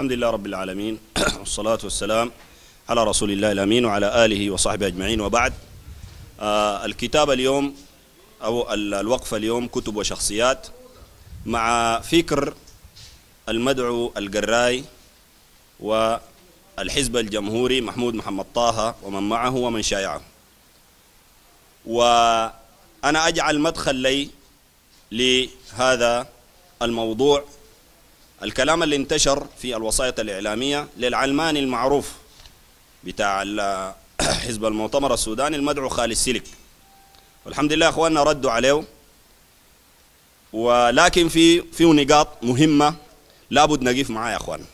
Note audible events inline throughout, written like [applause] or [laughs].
الحمد لله رب العالمين [clears throat] والصلاة والسلام على رسول الله الأمين وعلى آله وصحبه أجمعين وبعد آه، الكتاب اليوم أو الوقفة اليوم كتب وشخصيات مع فكر المدعو القراي والحزب الجمهوري محمود محمد طه ومن معه ومن شايعه وأنا أجعل مدخل لي لهذا الموضوع الكلام اللي انتشر في الوسائط الإعلامية للعلماني المعروف بتاع [clears throat] حزب المؤتمر السوداني المدعو خالد سلك والحمد لله اخواننا ردوا عليه ولكن في في نقاط مهمه لابد نقف معاه يا اخوان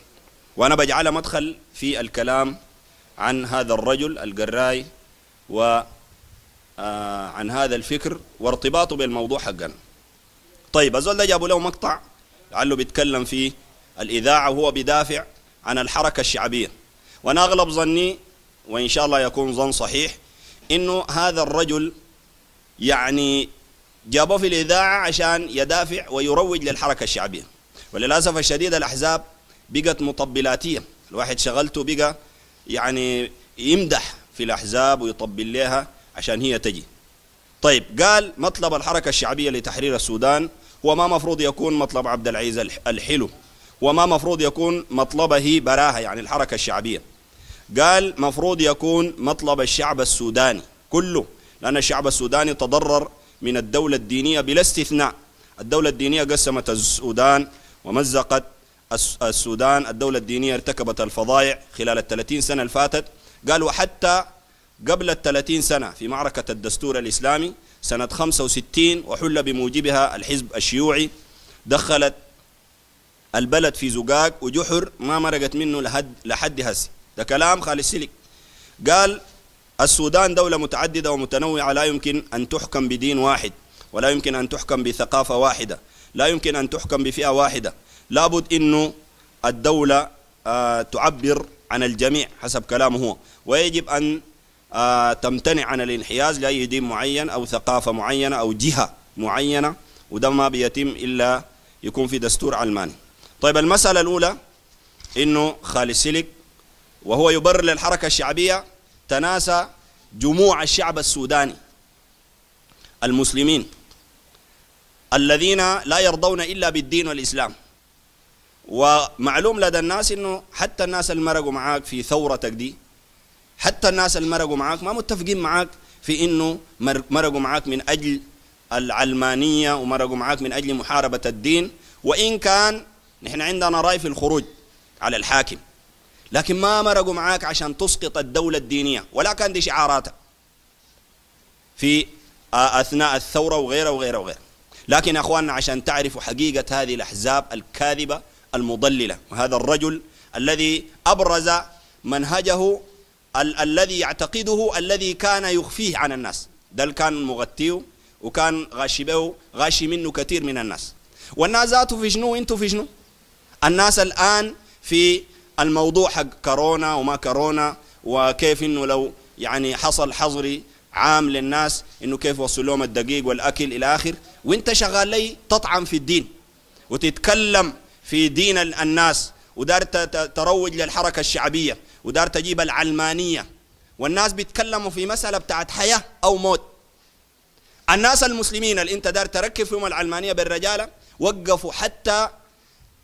وانا بجعلها مدخل في الكلام عن هذا الرجل القراي و آه، عن هذا الفكر وارتباطه بالموضوع حقنا طيب الزول ده جابوا له مقطع لعله بيتكلم في الإذاعة وهو بدافع عن الحركة الشعبية وأنا أغلب ظني وإن شاء الله يكون ظن صحيح إنه هذا الرجل يعني جابوه في الإذاعة عشان يدافع ويروج للحركة الشعبية وللأسف الشديد الأحزاب بقت مطبلاتية الواحد شغلته بقى يعني يمدح في الأحزاب ويطبل لها عشان هي تجي طيب قال مطلب الحركة الشعبية لتحرير السودان وما مفروض يكون مطلب عبد العزيز الحلو وما مفروض يكون مطلبه براهة يعني الحركة الشعبية قال مفروض يكون مطلب الشعب السوداني كله لأن الشعب السوداني تضرر من الدولة الدينية بلا استثناء الدولة الدينية قسمت السودان ومزقت السودان الدولة الدينية ارتكبت الفضائع خلال الثلاثين سنة الفاتت قال وحتى قبل الثلاثين سنة في معركة الدستور الإسلامي سنة 65 وحل بموجبها الحزب الشيوعي دخلت البلد في زقاق وجحر ما مرقت منه لحد لحد هسي ده كلام خالد سلك قال السودان دولة متعددة ومتنوعة لا يمكن أن تحكم بدين واحد ولا يمكن أن تحكم بثقافة واحدة لا يمكن أن تحكم بفئة واحدة لابد أنه الدولة آه، تعبر عن الجميع حسب كلامه هو ويجب أن آه، تمتنع عن الانحياز لأي دين معين أو ثقافة معينة أو جهة معينة وده ما بيتم إلا يكون في دستور علماني طيب المسألة الأولى إنه خالد سلك وهو يبرر للحركة الشعبية تناسى جموع الشعب السوداني المسلمين الذين لا يرضون إلا بالدين والإسلام ومعلوم لدى الناس إنه حتى الناس اللي مرقوا معاك في ثورتك دي حتى الناس اللي مرقوا معاك ما متفقين معاك في انه مرقوا معاك من اجل العلمانيه ومرقوا معاك من اجل محاربه الدين وان كان نحن عندنا راي في الخروج على الحاكم لكن ما مرقوا معاك عشان تسقط الدوله الدينيه ولا كان دي شعاراتها في اثناء الثوره وغيره وغيره وغيره لكن يا اخواننا عشان تعرفوا حقيقه هذه الاحزاب الكاذبه المضلله وهذا الرجل الذي ابرز منهجه ال الذي يعتقده الذي كان يخفيه عن الناس ده كان مغطيه وكان غاشبه غاشي منه كثير من الناس والناس ذاته في شنو انتو في شنو الناس الان في الموضوع حق كورونا وما كورونا وكيف انه لو يعني حصل حظري عام للناس انه كيف وصل لهم الدقيق والاكل الى اخر وانت شغال لي تطعن في الدين وتتكلم في دين الناس ودار تروج للحركه الشعبيه ودار تجيب العلمانية والناس بيتكلموا في مسألة بتاعت حياة أو موت الناس المسلمين اللي انت دار تركب فيهم العلمانية بالرجالة وقفوا حتى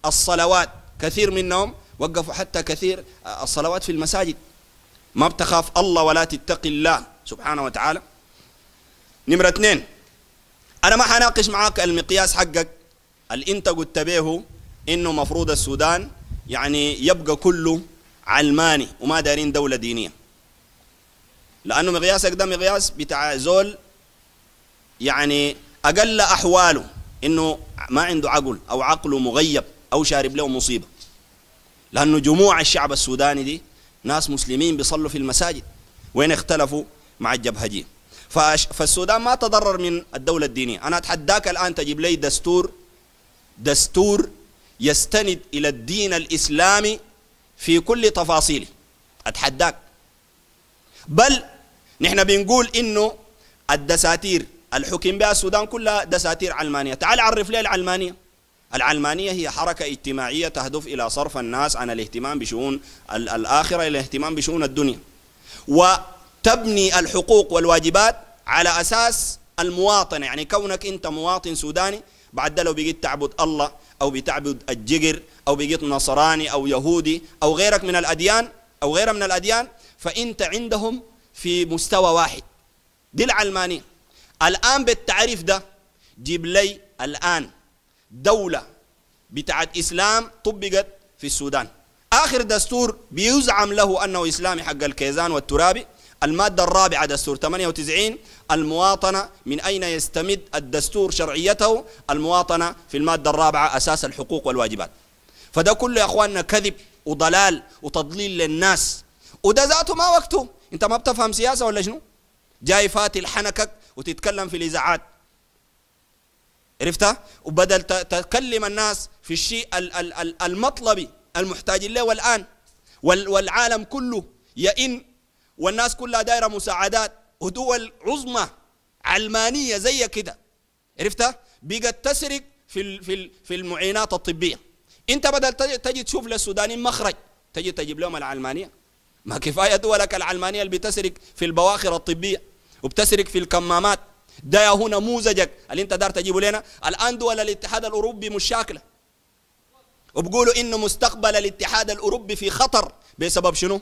الصلوات كثير منهم وقفوا حتى كثير الصلوات في المساجد ما بتخاف الله ولا تتقي الله سبحانه وتعالى نمرة اثنين أنا ما حناقش معاك المقياس حقك اللي أنت قلت به إنه مفروض السودان يعني يبقى كله علماني وما دارين دولة دينية لأنه مقياسك ده مقياس بتاع زول يعني أقل أحواله إنه ما عنده عقل أو عقله مغيب أو شارب له مصيبة لأنه جموع الشعب السوداني دي ناس مسلمين بيصلوا في المساجد وين اختلفوا مع الجبهجية فالسودان ما تضرر من الدولة الدينية أنا أتحداك الآن تجيب لي دستور دستور يستند إلى الدين الإسلامي في كل تفاصيله أتحداك بل نحن بنقول إنه الدساتير الحكم بها السودان كلها دساتير علمانية تعال عرف لي العلمانية العلمانية هي حركة اجتماعية تهدف إلى صرف الناس عن الاهتمام بشؤون الآخرة إلى الاهتمام بشؤون الدنيا وتبني الحقوق والواجبات على أساس المواطنة يعني كونك أنت مواطن سوداني بعد لو بقيت تعبد الله أو بتعبد الجقر أو بقيت نصراني أو يهودي أو غيرك من الأديان أو غيرها من الأديان فأنت عندهم في مستوى واحد دي العلمانية الآن بالتعريف ده جيب لي الآن دولة بتاعت إسلام طبقت في السودان آخر دستور بيزعم له أنه إسلامي حق الكيزان والترابي المادة الرابعة دستور 98 المواطنة من أين يستمد الدستور شرعيته المواطنة في المادة الرابعة أساس الحقوق والواجبات فده كله يا أخواننا كذب وضلال وتضليل للناس وده ذاته ما وقته انت ما بتفهم سياسة ولا شنو جاي فاتل حنكك وتتكلم في الإذاعات عرفتها وبدل تكلم الناس في الشيء المطلبي المحتاجين له والآن والعالم كله يئن والناس كلها دايره مساعدات ودول عظمى علمانيه زي كده عرفتها بقت تسرق في في في المعينات الطبيه انت بدل تجي تشوف للسودانيين مخرج تجي تجيب لهم العلمانيه ما كفايه دولك العلمانيه اللي بتسرق في البواخر الطبيه وبتسرق في الكمامات ده هو نموذجك اللي انت دار تجيبه لنا الان دول الاتحاد الاوروبي مش شاكله وبقولوا انه مستقبل الاتحاد الاوروبي في خطر بسبب شنو؟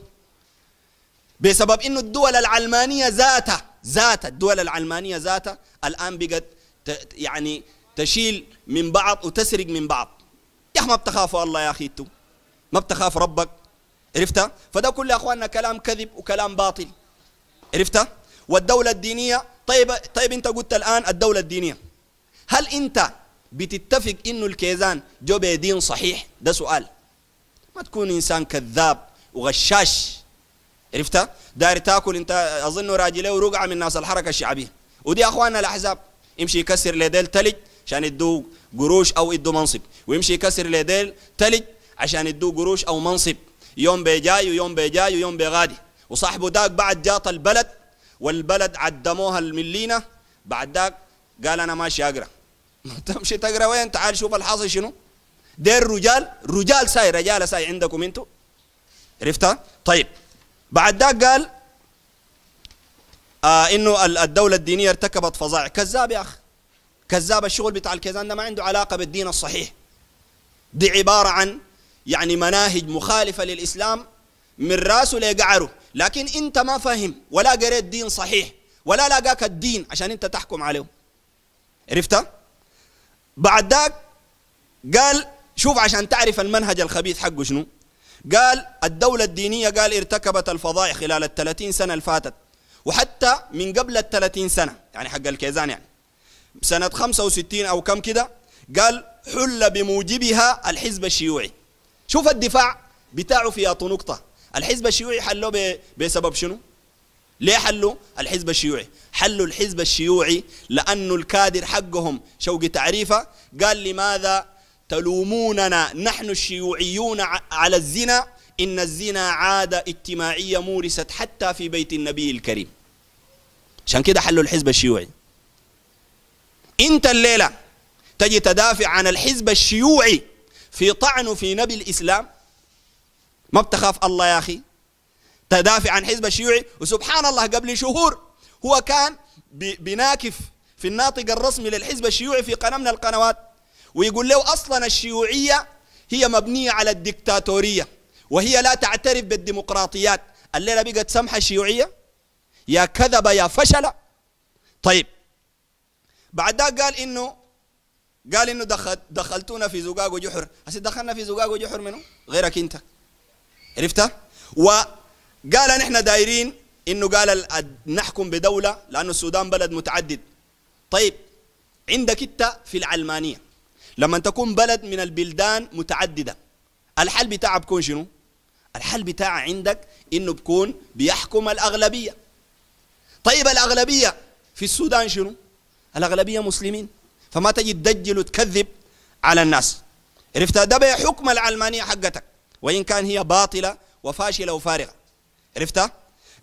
بسبب انه الدول العلمانيه ذاتها ذاتها الدول العلمانيه ذاتها الان بقت يعني تشيل من بعض وتسرق من بعض يا اخي ما بتخافوا الله يا اخي انتم ما بتخاف ربك عرفتها فده كله يا اخواننا كلام كذب وكلام باطل عرفتها والدوله الدينيه طيب طيب انت قلت الان الدوله الدينيه هل انت بتتفق انه الكيزان جو دين صحيح ده سؤال ما تكون انسان كذاب وغشاش عرفتها داير تاكل انت اظن راجليه ورقعه من ناس الحركه الشعبيه ودي اخواننا الاحزاب يمشي يكسر لديل تلج عشان يدوا قروش او يدوا منصب ويمشي يكسر لديل تلج عشان يدوا قروش او منصب يوم بيجاي ويوم بيجاي ويوم بيغادي وصاحبه داك بعد جات البلد والبلد عدموها الملينا بعد داك قال انا ماشي اقرا ما تمشي تقرا وين تعال شوف الحاصل شنو دير رجال رجال ساي رجال ساي عندكم انتو عرفتها طيب بعد ذاك قال آه انه الدوله الدينيه ارتكبت فظائع كذاب يا اخي كذاب الشغل بتاع الكيزان ده ما عنده علاقه بالدين الصحيح دي عباره عن يعني مناهج مخالفه للاسلام من راسه لقعره لكن انت ما فاهم ولا قريت دين صحيح ولا لاقاك الدين عشان انت تحكم عليه عرفتها بعد ذاك قال شوف عشان تعرف المنهج الخبيث حقه شنو قال الدولة الدينية قال ارتكبت الفضائح خلال الثلاثين سنة الفاتت وحتى من قبل الثلاثين سنة يعني حق الكيزان يعني سنة 65 أو كم كده قال حل بموجبها الحزب الشيوعي شوف الدفاع بتاعه في أطو نقطة الحزب الشيوعي حلوه بسبب شنو ليه حلوا الحزب الشيوعي حلوا الحزب الشيوعي لأنه الكادر حقهم شوقي تعريفة قال لماذا تلوموننا نحن الشيوعيون على الزنا إن الزنا عادة اجتماعية مورست حتى في بيت النبي الكريم عشان كده حلوا الحزب الشيوعي انت الليلة تجي تدافع عن الحزب الشيوعي في طعنه في نبي الإسلام ما بتخاف الله يا أخي تدافع عن حزب الشيوعي وسبحان الله قبل شهور هو كان بناكف في الناطق الرسمي للحزب الشيوعي في قناة من القنوات ويقول له أصلا الشيوعية هي مبنية على الدكتاتورية وهي لا تعترف بالديمقراطيات الليلة بقت سمحة شيوعية يا كذب يا فشل طيب بعد ذاك قال إنه قال إنه دخل دخلتونا في زقاق وجحر هسه دخلنا في زقاق وجحر منه غيرك أنت عرفتها وقال نحن دايرين إنه قال نحكم بدولة لأنه السودان بلد متعدد طيب عندك أنت في العلمانية لما تكون بلد من البلدان متعددة الحل بتاعها بكون شنو؟ الحل بتاعها عندك انه بكون بيحكم الاغلبية طيب الاغلبية في السودان شنو؟ الاغلبية مسلمين فما تجي تدجل وتكذب على الناس عرفت ده بحكم العلمانية حقتك وإن كان هي باطلة وفاشلة وفارغة عرفتها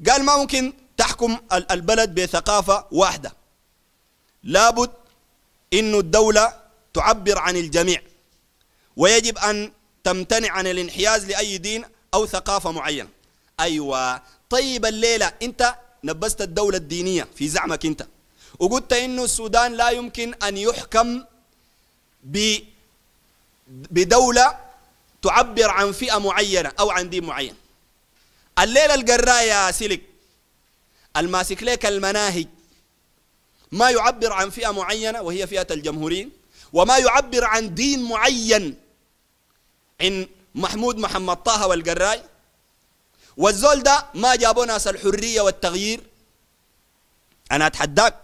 قال ما ممكن تحكم البلد بثقافة واحدة لابد إنه الدولة تعبر عن الجميع ويجب أن تمتنع عن الانحياز لأي دين أو ثقافة معينة أيوة طيب الليلة أنت نبست الدولة الدينية في زعمك أنت وقلت إنه السودان لا يمكن أن يحكم ب بدولة تعبر عن فئة معينة أو عن دين معين الليلة القراء يا سلك الماسك ليك المناهج ما يعبر عن فئة معينة وهي فئة الجمهوريين وما يعبر عن دين معين عند محمود محمد طه والجراي والزول ده ما جابوا ناس الحرية والتغيير أنا أتحداك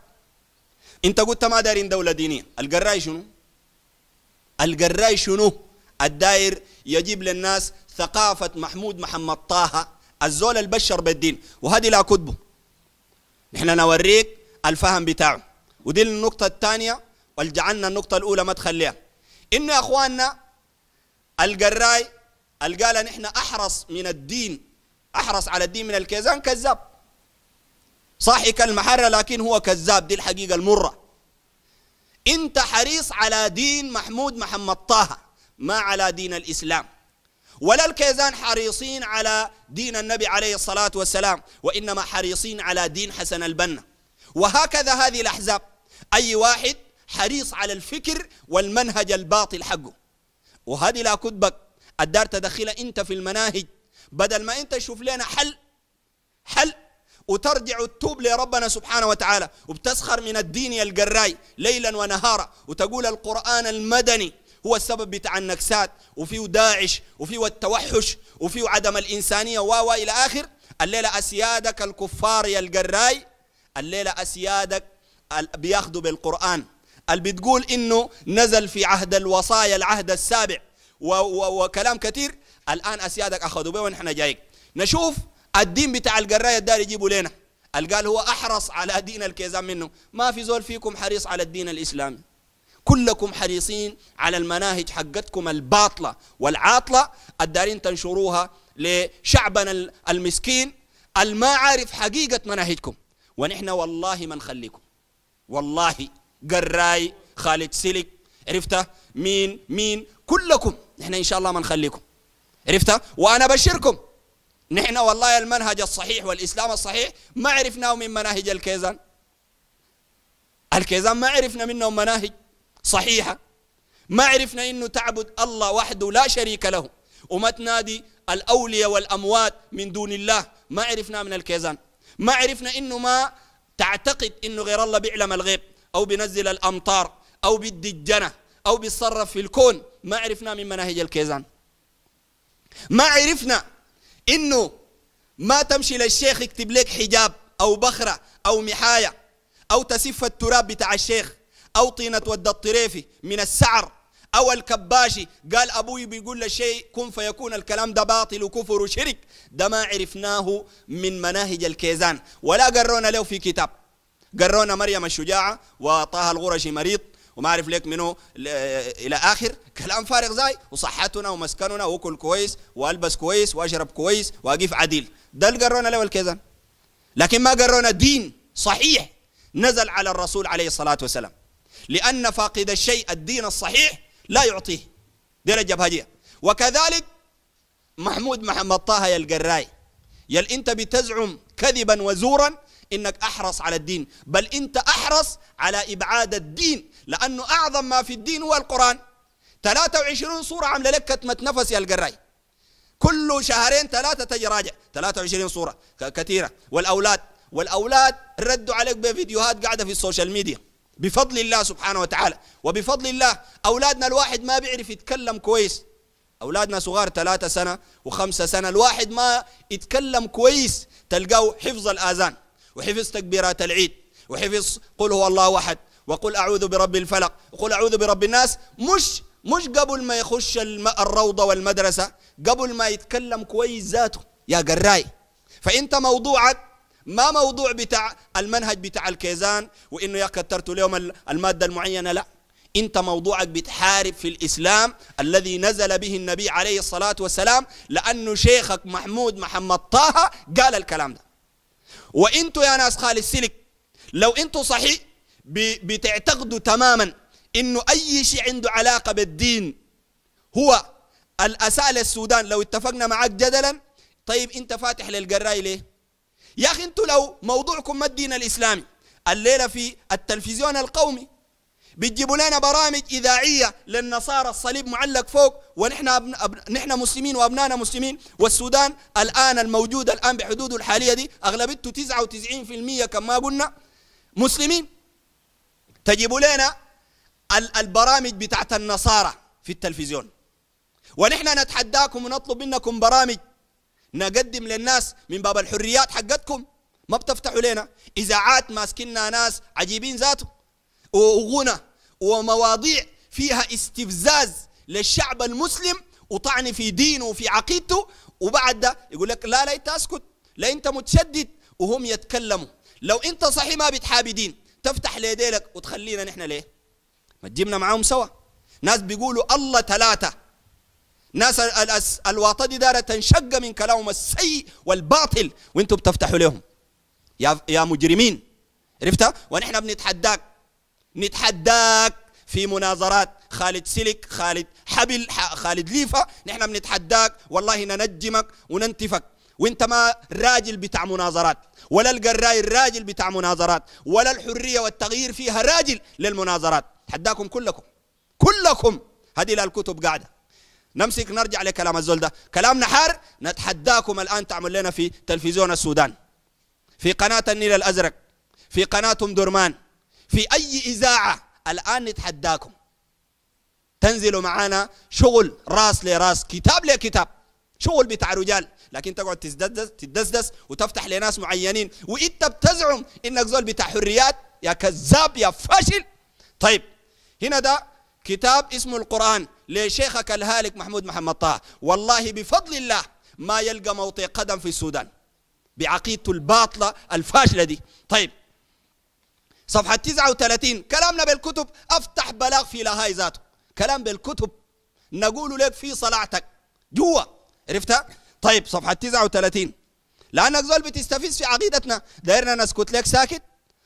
أنت قلت ما دارين دولة دينية الجراي شنو الجراي شنو الداير يجيب للناس ثقافة محمود محمد طه الزول البشر بالدين وهذه لا كتبه نحن نوريك الفهم بتاعه ودي النقطة الثانية ولجعلنا النقطة الأولى ما تخليها إن يا أخواننا القراي قال نحن أحرص من الدين أحرص على الدين من الكيزان كذاب صاحي كالمحرة لكن هو كذاب دي الحقيقة المرة أنت حريص على دين محمود محمد طه ما على دين الإسلام ولا الكيزان حريصين على دين النبي عليه الصلاة والسلام وإنما حريصين على دين حسن البنا وهكذا هذه الأحزاب أي واحد حريص على الفكر والمنهج الباطل حقه وهذه لا كتبك الدار تدخلها انت في المناهج بدل ما انت تشوف لنا حل حل وترجع التوب لربنا سبحانه وتعالى وبتسخر من الدين يا القراي ليلا ونهارا وتقول القرآن المدني هو السبب بتاع النكسات وفيه داعش وفيه التوحش وفيه عدم الإنسانية و إلى آخر الليلة أسيادك الكفار يا القراي الليلة أسيادك بياخذوا بالقرآن اللي بتقول انه نزل في عهد الوصايا العهد السابع وكلام كثير الان اسيادك اخذوا به ونحن جايين نشوف الدين بتاع القرايه الدار يجيبوا لنا قال هو احرص على دين الكيزان منه ما في زول فيكم حريص على الدين الاسلامي كلكم حريصين على المناهج حقتكم الباطله والعاطله الدارين تنشروها لشعبنا المسكين الما عارف حقيقه مناهجكم ونحن والله ما نخليكم والله قراي خالد سلك عرفت مين مين كلكم نحن ان شاء الله ما نخليكم عرفت وانا بشركم نحن والله المنهج الصحيح والاسلام الصحيح ما عرفناه من مناهج الكيزان الكيزان ما عرفنا منهم مناهج صحيحه ما عرفنا انه تعبد الله وحده لا شريك له وما تنادي الاولياء والاموات من دون الله ما عرفنا من الكيزان ما عرفنا انه ما تعتقد انه غير الله بيعلم الغيب أو بنزل الأمطار أو بالدجنة أو بيتصرف في الكون ما عرفنا من مناهج الكيزان ما عرفنا إنه ما تمشي للشيخ يكتب لك حجاب أو بخرة أو محاية أو تسف التراب بتاع الشيخ أو طينة ود الطريفي من السعر أو الكباشي قال أبوي بيقول لشيء كن فيكون الكلام ده باطل وكفر وشرك ده ما عرفناه من مناهج الكيزان ولا قرونا له في كتاب قرونا مريم الشجاعة وطه الغرشي مريض وما اعرف ليك منو الى اخر كلام فارغ زي وصحتنا ومسكننا واكل كويس والبس كويس واشرب كويس واقف عديل ده اللي قرونا له الكيزان لكن ما قرونا دين صحيح نزل على الرسول عليه الصلاه والسلام لان فاقد الشيء الدين الصحيح لا يعطيه دي الجبهجيه وكذلك محمود محمد طه يا القراي يا انت بتزعم كذبا وزورا انك احرص على الدين بل انت احرص على ابعاد الدين لانه اعظم ما في الدين هو القران 23 سوره عامله لك كتمه نفس يا القراي كل شهرين ثلاثه تجي راجع 23 سوره كثيره والاولاد والاولاد ردوا عليك بفيديوهات قاعده في السوشيال ميديا بفضل الله سبحانه وتعالى وبفضل الله اولادنا الواحد ما بيعرف يتكلم كويس اولادنا صغار ثلاثة سنه وخمسة سنه الواحد ما يتكلم كويس تلقاه حفظ الاذان وحفظ تكبيرات العيد وحفظ قل هو الله احد وقل اعوذ برب الفلق وقل اعوذ برب الناس مش مش قبل ما يخش الروضه والمدرسه قبل ما يتكلم كويس ذاته يا قراي فانت موضوعك ما موضوع بتاع المنهج بتاع الكيزان وانه يا كترت اليوم الماده المعينه لا انت موضوعك بتحارب في الاسلام الذي نزل به النبي عليه الصلاه والسلام لانه شيخك محمود محمد طه قال الكلام ده وانتوا يا ناس خالي سلك لو انتوا صحيح بتعتقدوا تماما انه اي شيء عنده علاقه بالدين هو الاساء للسودان لو اتفقنا معك جدلا طيب انت فاتح للقراي ليه يا اخي انتوا لو موضوعكم ما الدين الاسلامي الليله في التلفزيون القومي بتجيبوا لنا برامج اذاعيه للنصارى الصليب معلق فوق ونحن أبن... نحن مسلمين وابنائنا مسلمين والسودان الان الموجود الان بحدوده الحاليه دي اغلبته 99% كما قلنا مسلمين تجيبوا لنا ال... البرامج بتاعت النصارى في التلفزيون ونحن نتحداكم ونطلب منكم برامج نقدم للناس من باب الحريات حقتكم ما بتفتحوا لنا اذاعات ماسكنا ناس عجيبين ذاتهم وغنى ومواضيع فيها استفزاز للشعب المسلم وطعن في دينه وفي عقيدته وبعد ده يقول لك لا لا انت اسكت لا انت متشدد وهم يتكلموا لو انت صحي ما بتحابي دين تفتح ليديلك وتخلينا نحن ليه ما تجيبنا معاهم سوا ناس بيقولوا الله ثلاثة ناس الواطد دارة تنشق من كلامهم السيء والباطل وانتم بتفتحوا لهم يا يا مجرمين عرفتها ونحن بنتحداك نتحداك في مناظرات خالد سلك خالد حبل خالد ليفا نحن بنتحداك والله ننجمك وننتفك وانت ما راجل بتاع مناظرات ولا القراي الراجل بتاع مناظرات ولا الحريه والتغيير فيها راجل للمناظرات حداكم كلكم كلكم هذه الكتب قاعده نمسك نرجع لكلام الزول ده كلامنا حار نتحداكم الان تعمل لنا في تلفزيون السودان في قناه النيل الازرق في قناه ام درمان في أي إذاعة الآن نتحداكم تنزلوا معانا شغل راس لراس كتاب لكتاب شغل بتاع رجال لكن تقعد تدسدس تتدسدس وتفتح لناس معينين وانت بتزعم انك زول بتاع حريات يا كذاب يا فاشل طيب هنا ده كتاب اسمه القرآن لشيخك الهالك محمود محمد طه والله بفضل الله ما يلقى موطئ قدم في السودان بعقيدته الباطلة الفاشلة دي طيب صفحة 39 كلامنا بالكتب أفتح بلاغ في لهاي ذاته كلام بالكتب نقول لك في صلاعتك جوا عرفتها؟ طيب صفحة 39 لأنك زول بتستفز في عقيدتنا دايرنا نسكت لك ساكت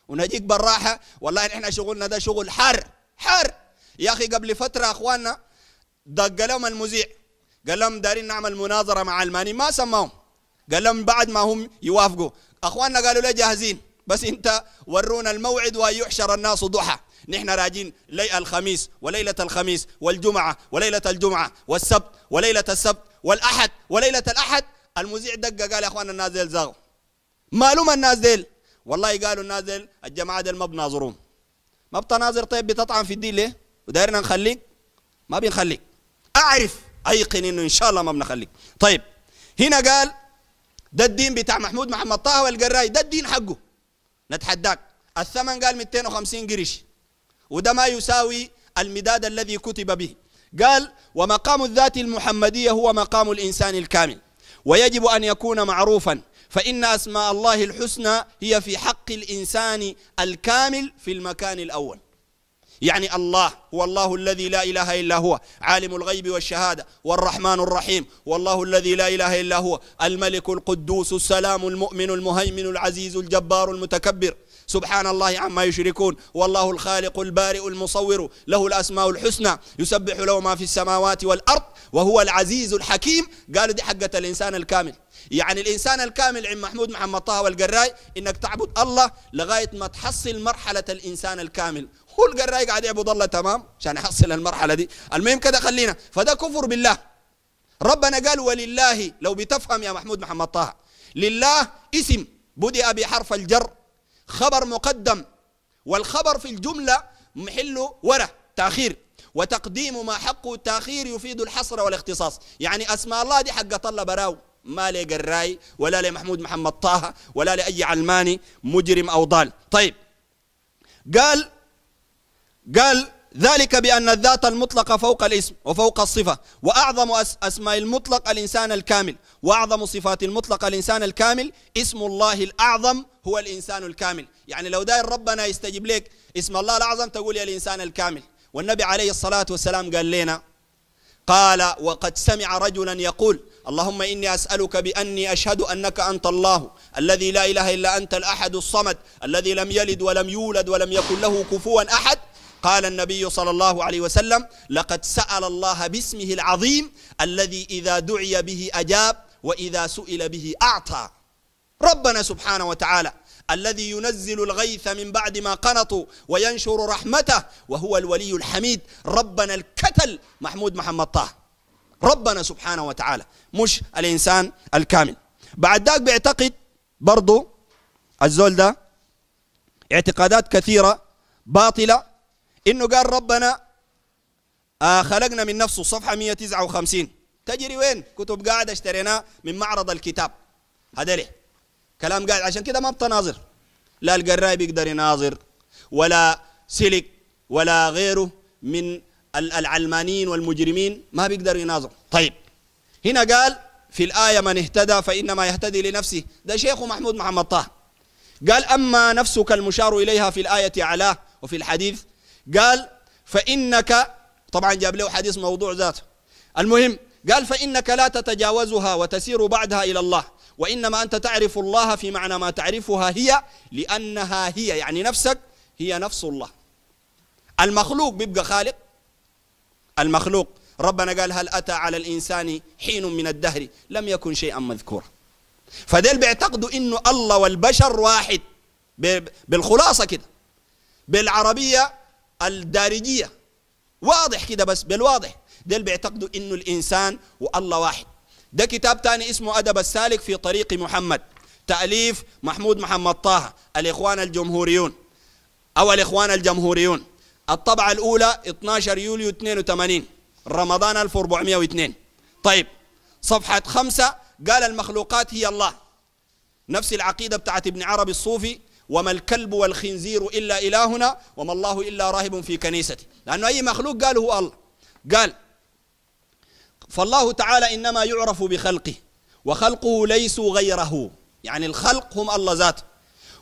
ونجيك بالراحة والله نحن شغلنا ده شغل حر حر يا أخي قبل فترة أخواننا دق لهم المذيع قال لهم دارين نعمل مناظرة مع علماني ما سماهم قال لهم بعد ما هم يوافقوا أخواننا قالوا لي جاهزين بس انت ورونا الموعد ويحشر الناس ضحى نحن راجين لي الخميس وليلة الخميس والجمعة وليلة الجمعة والسبت وليلة السبت والأحد وليلة الأحد المذيع دق قال يا أخوان الناس ديل زاغوا معلومة الناس ديل والله قالوا الناس ديل الجماعة ديل ما بناظرهم ما بتناظر طيب بتطعن في الدين ليه ودايرنا نخليك ما بنخليك أعرف أيقن إنه إن شاء الله ما بنخليك طيب هنا قال ده الدين بتاع محمود محمد طه والقراي ده الدين حقه نتحداك الثمن قال 250 قرش وده ما يساوي المداد الذي كتب به قال ومقام الذات المحمدية هو مقام الإنسان الكامل ويجب أن يكون معروفا فإن أسماء الله الحسنى هي في حق الإنسان الكامل في المكان الأول يعني الله هو الله الذي لا إله إلا هو عالم الغيب والشهادة والرحمن الرحيم والله الذي لا إله إلا هو الملك القدوس السلام المؤمن المهيمن العزيز الجبار المتكبر سبحان الله عما يشركون والله الخالق البارئ المصور له الأسماء الحسنى يسبح له ما في السماوات والأرض وهو العزيز الحكيم قالوا دي حقة الإنسان الكامل يعني الإنسان الكامل عم محمود محمد طه والقراي إنك تعبد الله لغاية ما تحصل مرحلة الإنسان الكامل هو القراي قاعد يعبد الله تمام عشان يحصل المرحله دي المهم كده خلينا فده كفر بالله ربنا قال ولله لو بتفهم يا محمود محمد طه لله اسم بدأ بحرف الجر خبر مقدم والخبر في الجمله محله ورا تاخير وتقديم ما حقه التاخير يفيد الحصر والاختصاص يعني اسماء الله دي حق طلب براو ما لي قراي ولا لمحمود محمد طه ولا لأي علماني مجرم أو ضال طيب قال قال ذلك بأن الذات المطلقة فوق الاسم وفوق الصفة وأعظم أسماء المطلق الإنسان الكامل وأعظم صفات المطلق الإنسان الكامل اسم الله الأعظم هو الإنسان الكامل يعني لو داير ربنا يستجيب لك اسم الله الأعظم تقول يا الإنسان الكامل والنبي عليه الصلاة والسلام قال لنا قال وقد سمع رجلا يقول اللهم إني أسألك بأني أشهد أنك أنت الله الذي لا إله إلا أنت الأحد الصمد الذي لم يلد ولم يولد ولم يكن له كفوا أحد قال النبي صلى الله عليه وسلم لقد سأل الله باسمه العظيم الذي إذا دعي به أجاب وإذا سئل به أعطى ربنا سبحانه وتعالى الذي ينزل الغيث من بعد ما قنطوا وينشر رحمته وهو الولي الحميد ربنا الكتل محمود محمد طه ربنا سبحانه وتعالى مش الإنسان الكامل بعد ذاك بيعتقد برضو الزول ده اعتقادات كثيرة باطلة انه قال ربنا آه خلقنا من نفسه صفحه 159 تجري وين كتب قاعد اشتريناه من معرض الكتاب هذا ليه كلام قاعد عشان كده ما بتناظر لا القراي بيقدر يناظر ولا سلك ولا غيره من العلمانيين والمجرمين ما بيقدر يناظر طيب هنا قال في الآية من اهتدى فإنما يهتدي لنفسه ده شيخ محمود محمد طه قال أما نفسك المشار إليها في الآية علاه وفي الحديث قال فإنك طبعا جاب له حديث موضوع ذاته المهم قال فإنك لا تتجاوزها وتسير بعدها إلى الله وإنما أنت تعرف الله في معنى ما تعرفها هي لأنها هي يعني نفسك هي نفس الله المخلوق بيبقى خالق المخلوق ربنا قال هل أتى على الإنسان حين من الدهر لم يكن شيئا مذكورا فديل بيعتقدوا إنه الله والبشر واحد بالخلاصة كده بالعربية الدارجيه واضح كده بس بالواضح ديل بيعتقدوا انه الانسان والله واحد ده كتاب تاني اسمه ادب السالك في طريق محمد تاليف محمود محمد طه الاخوان الجمهوريون او الاخوان الجمهوريون الطبعه الاولى 12 يوليو 82 رمضان 1402 طيب صفحه خمسة قال المخلوقات هي الله نفس العقيده بتاعت ابن عربي الصوفي وما الكلب والخنزير إلا إلهنا وما الله إلا راهب في كنيسته لأنه أي مخلوق قال هو الله قال فالله تعالى إنما يعرف بخلقه وخلقه ليسوا غيره يعني الخلق هم الله ذاته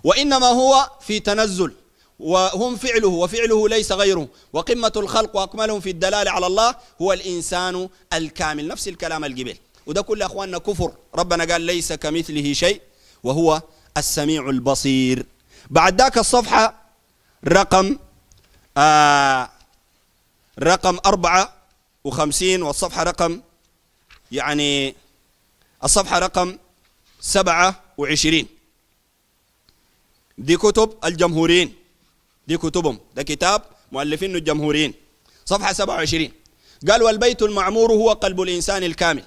وإنما هو في تنزل وهم فعله وفعله ليس غيره وقمة الخلق وأكملهم في الدلالة على الله هو الإنسان الكامل نفس الكلام الجبل وده كل أخواننا كفر ربنا قال ليس كمثله شيء وهو السميع البصير بعد ذاك الصفحة رقم آه رقم أربعة وخمسين والصفحة رقم يعني الصفحة رقم سبعة وعشرين دي كتب الجمهوريين دي كتبهم ده كتاب مؤلفين الجمهوريين صفحة 27 قال والبيت المعمور هو قلب الإنسان الكامل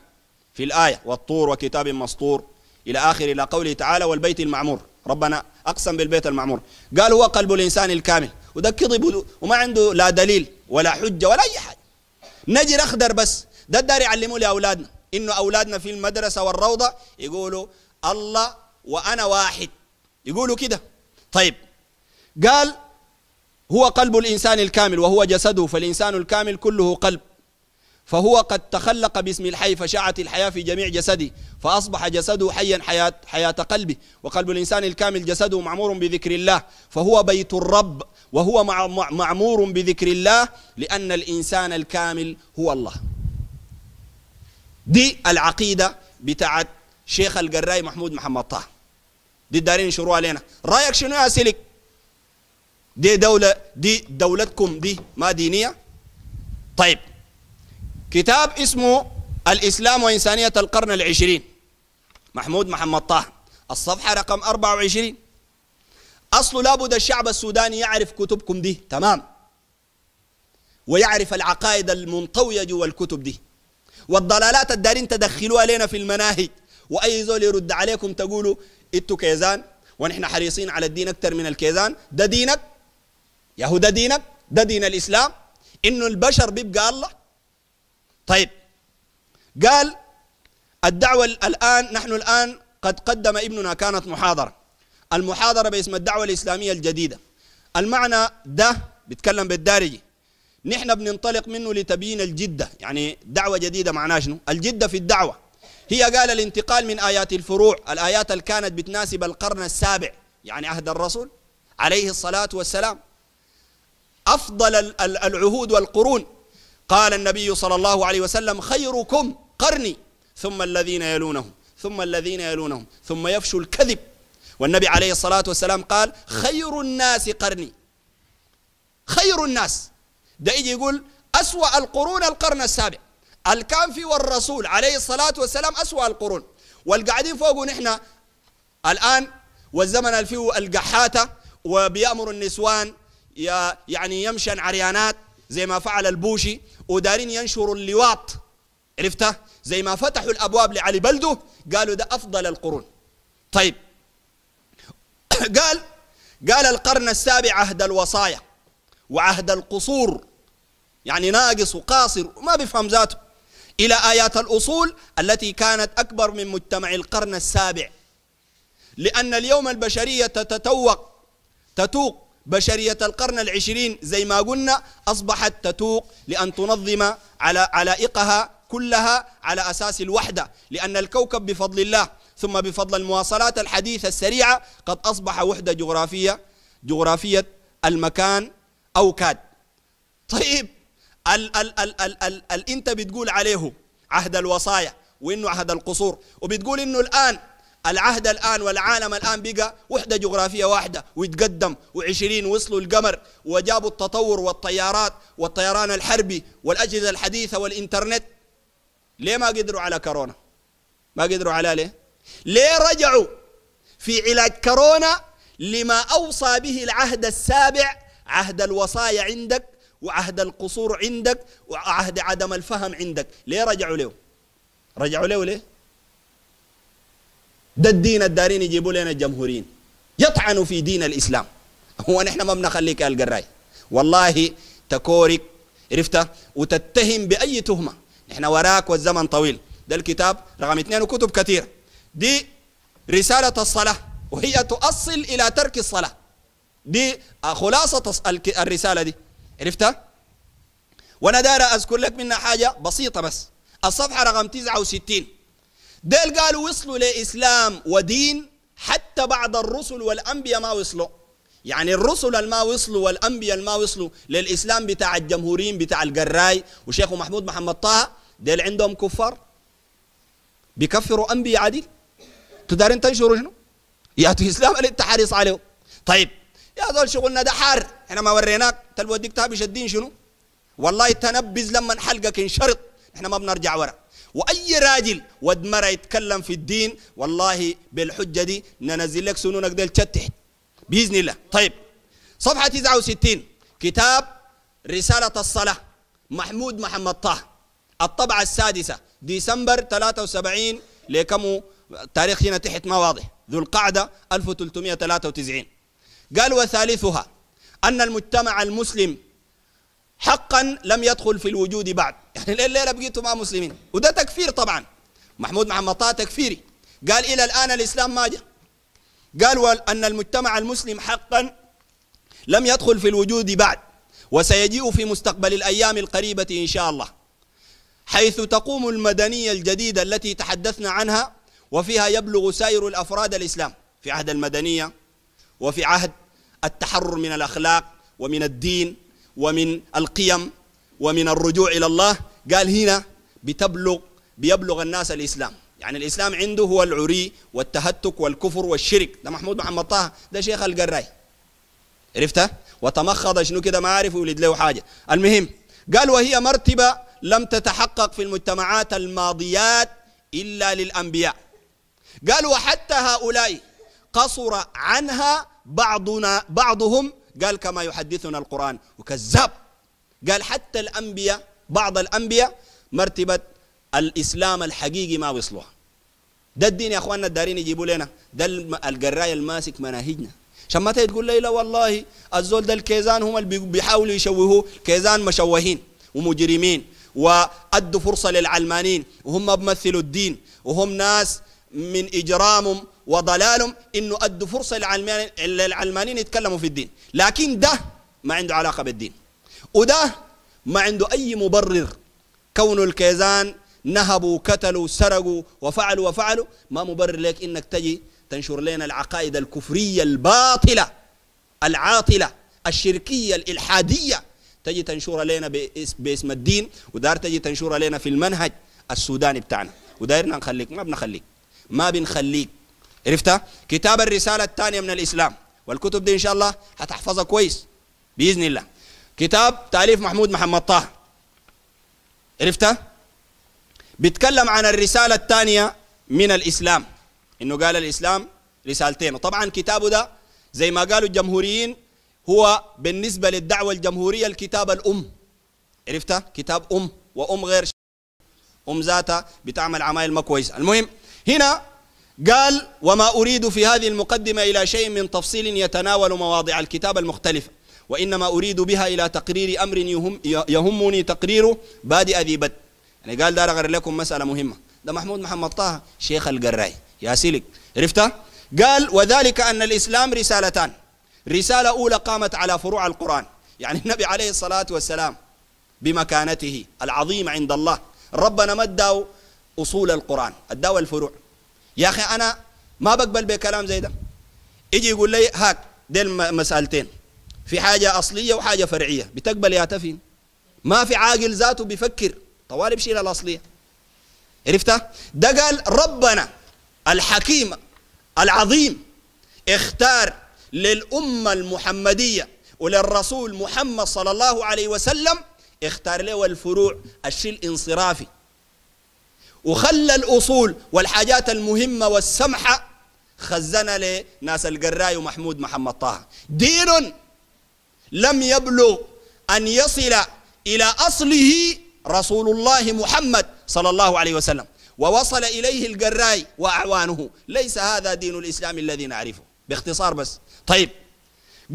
في الآية والطور وكتاب مسطور إلى آخر إلى قوله تعالى والبيت المعمور ربنا أقسم بالبيت المعمور قال هو قلب الإنسان الكامل وده كذب وما عنده لا دليل ولا حجة ولا أي حاجة نجر أخضر بس ده الدار يعلموه لأولادنا إنه أولادنا في المدرسة والروضة يقولوا الله وأنا واحد يقولوا كده طيب قال هو قلب الإنسان الكامل وهو جسده فالإنسان الكامل كله قلب فهو قد تخلق باسم الحي فشاعت الحياة في جميع جسده فأصبح جسده حيا حياة, حياة قلبه وقلب الإنسان الكامل جسده معمور بذكر الله فهو بيت الرب وهو معمور بذكر الله لأن الإنسان الكامل هو الله دي العقيدة بتاعت شيخ القراي محمود محمد طه دي دارين شروع علينا رأيك شنو يا سلك دي دولة دي دولتكم دي ما دينية طيب كتاب اسمه الإسلام وإنسانية القرن العشرين محمود محمد طه الصفحة رقم 24 أصله لابد الشعب السوداني يعرف كتبكم دي تمام ويعرف العقائد المنطوية جوا الكتب دي والضلالات الدارين تدخلوها لنا في المناهج وأي زول يرد عليكم تقولوا انتوا كيزان ونحن حريصين على الدين أكثر من الكيزان ده دينك يا هو ده دينك ده دين الإسلام إنه البشر بيبقى الله طيب قال الدعوة الآن نحن الآن قد قدم ابننا كانت محاضرة المحاضرة باسم الدعوة الإسلامية الجديدة المعنى ده بيتكلم بالدارجي نحن بننطلق منه لتبيين الجدة يعني دعوة جديدة معناها شنو الجدة في الدعوة هي قال الانتقال من آيات الفروع الآيات اللي كانت بتناسب القرن السابع يعني عهد الرسول عليه الصلاة والسلام أفضل العهود والقرون قال النبي صلى الله عليه وسلم خيركم قرني ثم الذين يلونهم ثم الذين يلونهم ثم يفشو الكذب والنبي عليه الصلاة والسلام قال خير الناس قرني خير الناس ده يجي يقول أسوأ القرون القرن السابع في والرسول عليه الصلاة والسلام أسوأ القرون والقاعدين فوقه نحن الآن والزمن اللي فيه القحاتة وبيأمر النسوان يعني يمشن عريانات زي ما فعل البوشي ودارين ينشروا اللواط عرفته زي ما فتحوا الابواب لعلي بلده قالوا ده افضل القرون طيب [coughs] قال قال القرن السابع عهد الوصايا وعهد القصور يعني ناقص وقاصر وما بيفهم ذاته إلى آيات الأصول التي كانت أكبر من مجتمع القرن السابع لأن اليوم البشرية تتوق تتوق بشرية القرن العشرين زي ما قلنا أصبحت تتوق لأن تنظم على علائقها كلها على أساس الوحدة لأن الكوكب بفضل الله ثم بفضل المواصلات الحديثة السريعة قد أصبح وحدة جغرافية جغرافية المكان أو كاد طيب ال ال ال ال ال ال انت بتقول عليه عهد الوصايا وانه عهد القصور وبتقول انه الان العهد الآن والعالم الآن بقى وحدة جغرافية واحدة ويتقدم وعشرين وصلوا القمر وجابوا التطور والطيارات والطيران الحربي والأجهزة الحديثة والإنترنت ليه ما قدروا على كورونا ما قدروا على ليه ليه رجعوا في علاج كورونا لما أوصى به العهد السابع عهد الوصايا عندك وعهد القصور عندك وعهد عدم الفهم عندك ليه رجعوا له رجعوا له ليه ده الدين الدارين يجيبوا لنا الجمهوريين يطعنوا في دين الإسلام هو نحن ما بنخليك القراي والله تكورك عرفت وتتهم بأي تهمة نحن وراك والزمن طويل ده الكتاب رقم اثنين وكتب كثير دي رسالة الصلاة وهي تؤصل إلى ترك الصلاة دي خلاصة الرسالة دي عرفتها وانا داير اذكر لك منها حاجة بسيطة بس الصفحة رقم 69 ديل قالوا وصلوا لإسلام ودين حتى بعض الرسل والأنبياء ما وصلوا يعني الرسل ما وصلوا والأنبياء ما وصلوا للإسلام بتاع الجمهوريين بتاع القراي وشيخ محمود محمد طه ديل عندهم كفار بيكفروا أنبياء عادي تدارين تنشروا شنو يا إسلام اللي أنت حريص عليه طيب يا دول شغلنا ده حار احنا ما وريناك تلو وديك تابش الدين شنو والله تنبز لما حلقك انشرط احنا ما بنرجع ورا واي راجل ود مره يتكلم في الدين والله بالحجه دي ننزل لك سنونك ديل تشتح باذن الله طيب صفحه 69 كتاب رساله الصلاه محمود محمد طه الطبعه السادسه ديسمبر 73 لكم تاريخ هنا تحت ما واضح ذو القعده 1393 قال وثالثها ان المجتمع المسلم حقا لم يدخل في الوجود بعد يعني ليه الليله بقيتوا ما مسلمين وده تكفير طبعا محمود طه تكفيري قال الى الان الاسلام ما جاء قال ان المجتمع المسلم حقا لم يدخل في الوجود بعد وسيجيء في مستقبل الايام القريبه ان شاء الله حيث تقوم المدنيه الجديده التي تحدثنا عنها وفيها يبلغ سائر الافراد الاسلام في عهد المدنيه وفي عهد التحرر من الاخلاق ومن الدين ومن القيم ومن الرجوع الى الله قال هنا بتبلغ بيبلغ الناس الإسلام يعني الإسلام عنده هو العري والتهتك والكفر والشرك ده محمود محمد طه ده شيخ القراي عرفته وتمخض شنو كده ما عارف يولد له حاجة المهم قال وهي مرتبة لم تتحقق في المجتمعات الماضيات إلا للأنبياء قال وحتى هؤلاء قصر عنها بعضنا بعضهم قال كما يحدثنا القرآن وكذاب قال حتى الأنبياء بعض الأنبياء مرتبة الإسلام الحقيقي ما وصلوها ده الدين يا أخواننا الدارين يجيبوا لنا ده القراية الماسك مناهجنا عشان ما تقول لي لا والله الزول ده الكيزان هم اللي بيحاولوا يشوهوه كيزان مشوهين ومجرمين وأدوا فرصة للعلمانيين وهم بمثلوا الدين وهم ناس من إجرامهم وضلالهم إنه أدوا فرصة للعلمانيين يتكلموا في الدين لكن ده ما عنده علاقة بالدين وده ما عنده أي مبرر كون الكيزان نهبوا كتلوا سرقوا وفعلوا وفعلوا ما مبرر لك إنك تجي تنشر لنا العقائد الكفرية الباطلة العاطلة الشركية الإلحادية تجي تنشر لنا باسم الدين ودار تجي تنشر لنا في المنهج السوداني بتاعنا ودايرنا نخليك ما بنخليك ما بنخليك عرفتها كتاب الرسالة الثانية من الإسلام والكتب دي إن شاء الله هتحفظها كويس بإذن الله كتاب تأليف محمود محمد طه عرفتها؟ بيتكلم عن الرسالة الثانية من الإسلام إنه قال الإسلام رسالتين وطبعا كتابه ده زي ما قالوا الجمهوريين هو بالنسبة للدعوة الجمهورية الكتاب الأم عرفتها؟ كتاب أم وأم غير ش... أم ذاتها بتعمل عمايل ما كويسة المهم هنا قال وما أريد في هذه المقدمة إلى شيء من تفصيل يتناول مواضيع الكتاب المختلفة وإنما أريد بها إلى تقرير أمر يهم يهمني تقريره بادئ ذي بد يعني قال دار غير لكم مسألة مهمة ده محمود محمد طه شيخ القراي يا سيلك عرفتها قال وذلك أن الإسلام رسالتان رسالة أولى قامت على فروع القرآن يعني [laughs] النبي عليه الصلاة والسلام بمكانته العظيمة عند الله ربنا ما اداو أصول القرآن اداو الفروع يا أخي أنا ما بقبل بكلام زي ده يجي يقول لي هاك دي المسألتين في حاجة أصلية وحاجة فرعية بتقبل يا تفين ما في عاقل ذاته بيفكر طوالي بشيل الأصلية عرفتها ده قال ربنا الحكيم العظيم اختار للأمة المحمدية وللرسول محمد صلى الله عليه وسلم اختار له الفروع الشيء الانصرافي وخلى الأصول والحاجات المهمة والسمحة خزنها لناس القراي ومحمود محمد طه دين لم يبلغ أن يصل إلى أصله رسول الله محمد صلى الله عليه وسلم ووصل إليه الجراي وأعوانه ليس هذا دين الإسلام الذي نعرفه باختصار بس طيب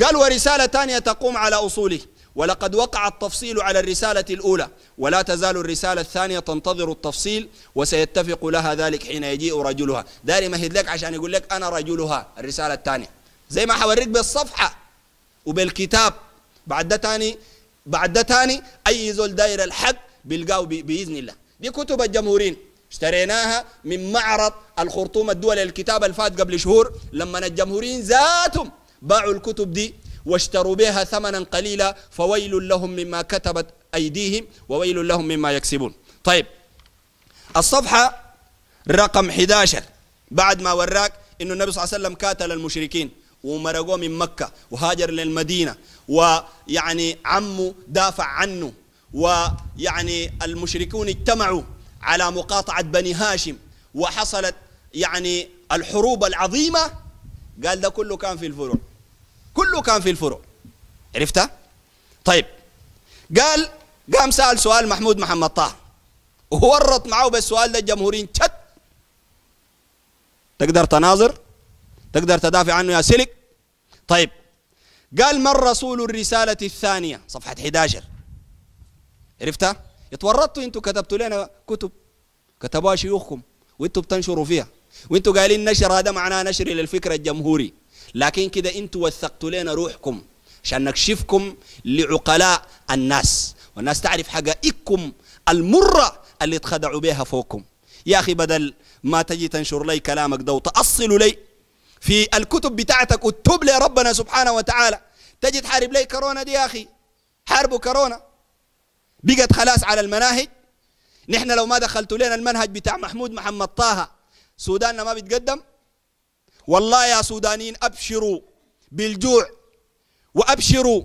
قال ورسالة ثانية تقوم على أصوله ولقد وقع التفصيل على الرسالة الأولى ولا تزال الرسالة الثانية تنتظر التفصيل وسيتفق لها ذلك حين يجيء رجلها داري مهد لك عشان يقول لك أنا رجلها الرسالة الثانية زي ما حوريك بالصفحة وبالكتاب بعد ده تاني بعد ده تاني اي زول داير الحق بيلقاه باذن الله دي كتب الجمهورين اشتريناها من معرض الخرطوم الدولي للكتاب الفات قبل شهور لما الجمهورين ذاتهم باعوا الكتب دي واشتروا بها ثمنا قليلا فويل لهم مما كتبت أيديهم وويل لهم مما يكسبون طيب الصفحة رقم 11 بعد ما وراك انه النبي صلى الله عليه وسلم كاتل المشركين ومرقوه من مكة وهاجر للمدينة ويعني عمه دافع عنه ويعني المشركون اجتمعوا على مقاطعة بني هاشم وحصلت يعني الحروب العظيمة قال ده كله كان في الفروع كله كان في الفروع عرفتها؟ طيب قال قام سأل سؤال محمود محمد طه وورط معه بالسؤال ده الجمهوريين تقدر تناظر تقدر تدافع عنه يا سلك طيب قال من رسول الرسالة الثانية صفحة 11 عرفتها اتورطتوا انتوا كتبتوا لنا كتب كتبوها شيوخكم وانتوا بتنشروا فيها وانتوا قايلين نشر هذا معناه نشر للفكر الجمهوري لكن كده انتوا وثقتوا لنا روحكم عشان نكشفكم لعقلاء الناس والناس تعرف حقائقكم المرة اللي اتخدعوا بها فوقكم يا أخي بدل ما تجي تنشر لي كلامك ده وتأصل لي في الكتب بتاعتك اكتب لي ربنا سبحانه وتعالى تجد حارب لي كورونا دي يا اخي حاربوا كورونا بقت خلاص على المناهج نحن لو ما دخلت لنا المنهج بتاع محمود محمد طه سوداننا ما بيتقدم والله يا سودانيين ابشروا بالجوع وابشروا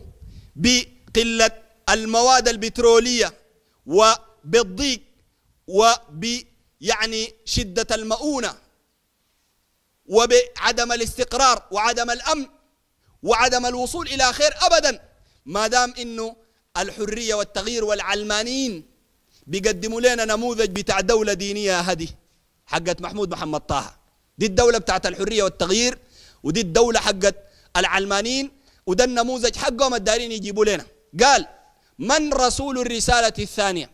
بقله المواد البتروليه وبالضيق وب يعني شده المؤونه وبعدم الاستقرار وعدم الأمن وعدم الوصول إلى خير أبدا ما دام إنه الحرية والتغيير والعلمانيين بيقدموا لنا نموذج بتاع دولة دينية هذه حقت محمود محمد طه دي الدولة بتاعت الحرية والتغيير ودي الدولة حقت العلمانيين وده النموذج حقهم الدارين يجيبوا لنا قال من رسول الرسالة الثانية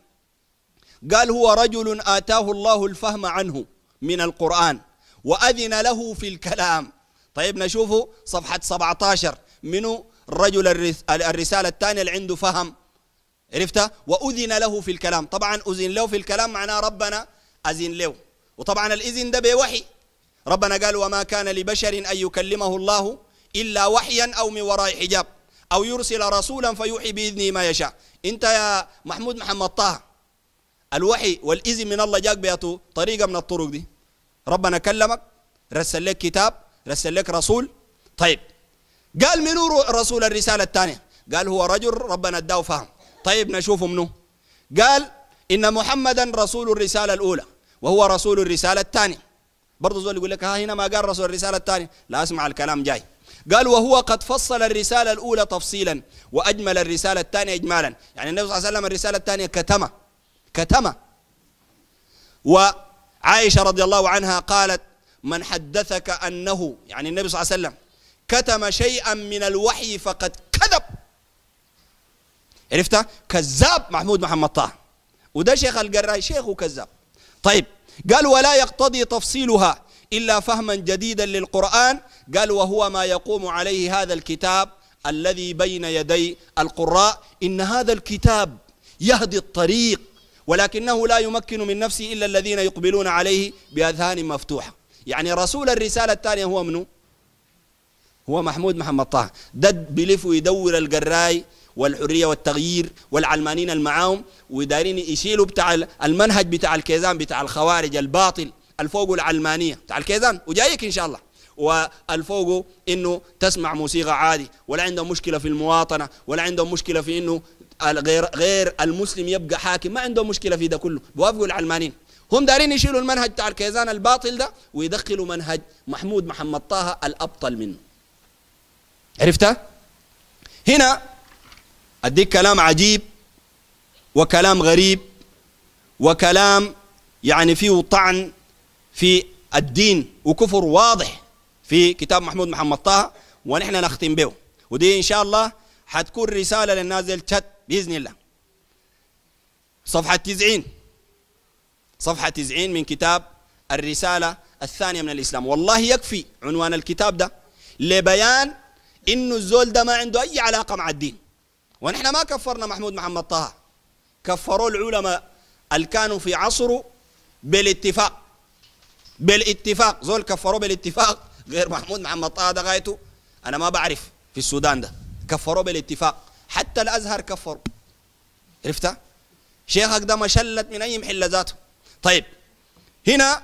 قال هو رجل آتاه الله الفهم عنه من القرآن وأذن له في الكلام طيب نشوف صفحة 17 منو رجل الرسالة الثانية اللي عنده فهم عرفتها وأذن له في الكلام طبعا أذن له في الكلام معناه ربنا أذن له وطبعا الإذن ده بوحي ربنا قال وما كان لبشر أن يكلمه الله إلا وحيا أو من وراء حجاب أو يرسل رسولا فيوحي بإذنه ما يشاء أنت يا محمود محمد طه الوحي والإذن من الله جاك بيته طريقة من الطرق دي ربنا كلمك رسل لك كتاب رسل لك رسول طيب قال منو رسول الرسالة الثانية قال هو رجل ربنا اداه فهم طيب نشوفه منو قال إن محمدا رسول الرسالة الأولى وهو رسول الرسالة الثانية برضه زول يقول لك ها هنا ما قال رسول الرسالة الثانية لا أسمع الكلام جاي قال وهو قد فصل الرسالة الأولى تفصيلا وأجمل الرسالة الثانية إجمالا يعني النبي صلى الله عليه وسلم الرسالة الثانية كتمة كتمة و عائشة رضي الله عنها قالت من حدثك أنه يعني النبي صلى الله عليه وسلم كتم شيئا من الوحي فقد كذب عرفتها كذاب محمود محمد طه وده شيخ القراي شيخ وكذاب طيب قال ولا يقتضي تفصيلها إلا فهما جديدا للقرآن قال وهو ما يقوم عليه هذا الكتاب الذي بين يدي القراء إن هذا الكتاب يهدي الطريق ولكنه لا يمكن من نفسه إلا الذين يقبلون عليه بأذهان مفتوحة يعني رسول الرسالة الثانية هو منو هو محمود محمد طه دد بلف ويدور القراي والحرية والتغيير والعلمانيين المعاهم ودارين يشيلوا بتاع المنهج بتاع الكيزان بتاع الخوارج الباطل الفوق العلمانية بتاع الكيزان وجايك إن شاء الله والفوق انه تسمع موسيقى عادي ولا عندهم مشكله في المواطنه ولا عندهم مشكله في انه غير غير المسلم يبقى حاكم ما عندهم مشكله في ده كله بوافقوا العلمانيين هم دارين يشيلوا المنهج بتاع الكيزان الباطل ده ويدخلوا منهج محمود محمد طه الابطل منه عرفتها هنا اديك كلام عجيب وكلام غريب وكلام يعني فيه طعن في الدين وكفر واضح في كتاب محمود محمد طه ونحن نختم به ودي ان شاء الله حتكون رساله للنازل الشت باذن الله صفحه 90 صفحه 90 من كتاب الرساله الثانيه من الاسلام والله يكفي عنوان الكتاب ده لبيان انه الزول ده ما عنده اي علاقه مع الدين ونحن ما كفرنا محمود محمد طه كفروا العلماء اللي كانوا في عصره بالاتفاق بالاتفاق زول كفروا بالاتفاق غير محمود محمد طه ده غايته انا ما بعرف في السودان ده كفروا بالاتفاق حتى الازهر كفروا عرفتها شيخك ده مشلت من اي محل ذاته طيب هنا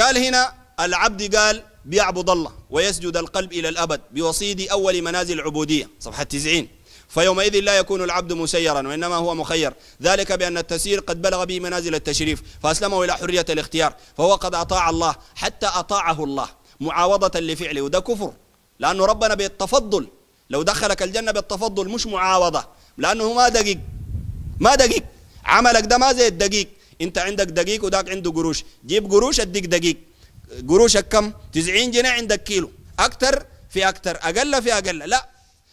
قال هنا العبد قال بيعبد الله ويسجد القلب الى الابد بوصيد اول منازل العبوديه صفحه 90 فيومئذ لا يكون العبد مسيرا وإنما هو مخير ذلك بأن التسير قد بلغ به منازل التشريف فأسلمه إلى حرية الاختيار فهو قد أطاع الله حتى أطاعه الله معاوضة لفعله وده كفر لأنه ربنا بالتفضل لو دخلك الجنة بالتفضل مش معاوضة لأنه ما دقيق ما دقيق عملك ده ما زي الدقيق انت عندك دقيق وداك عنده قروش جيب قروش اديك دقيق قروشك كم 90 جنيه عندك كيلو أكثر في أكثر أقل في أقل لا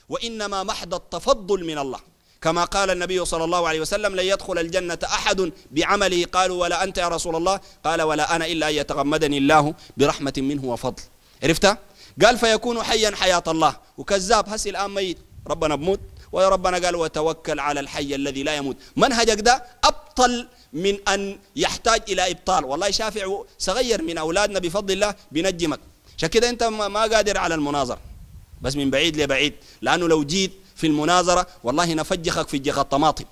وإنما محض التفضل من الله كما قال النبي صلى الله عليه وسلم لن يدخل الجنة أحد بعمله قالوا ولا أنت يا رسول الله قال ولا أنا إلا أن يتغمدني الله برحمة منه وفضل عرفتها قال فيكون حيا حياة الله وكذاب هسي الآن ميت ربنا بموت ويا ربنا قال وتوكل على الحي الذي لا يموت منهجك ده أبطل من أن يحتاج إلى إبطال والله شافع صغير من أولادنا بفضل الله بنجمك عشان كده أنت ما قادر على المناظرة بس من بعيد لبعيد لأنه لو جيت في المناظرة والله نفجخك في جخ الطماطم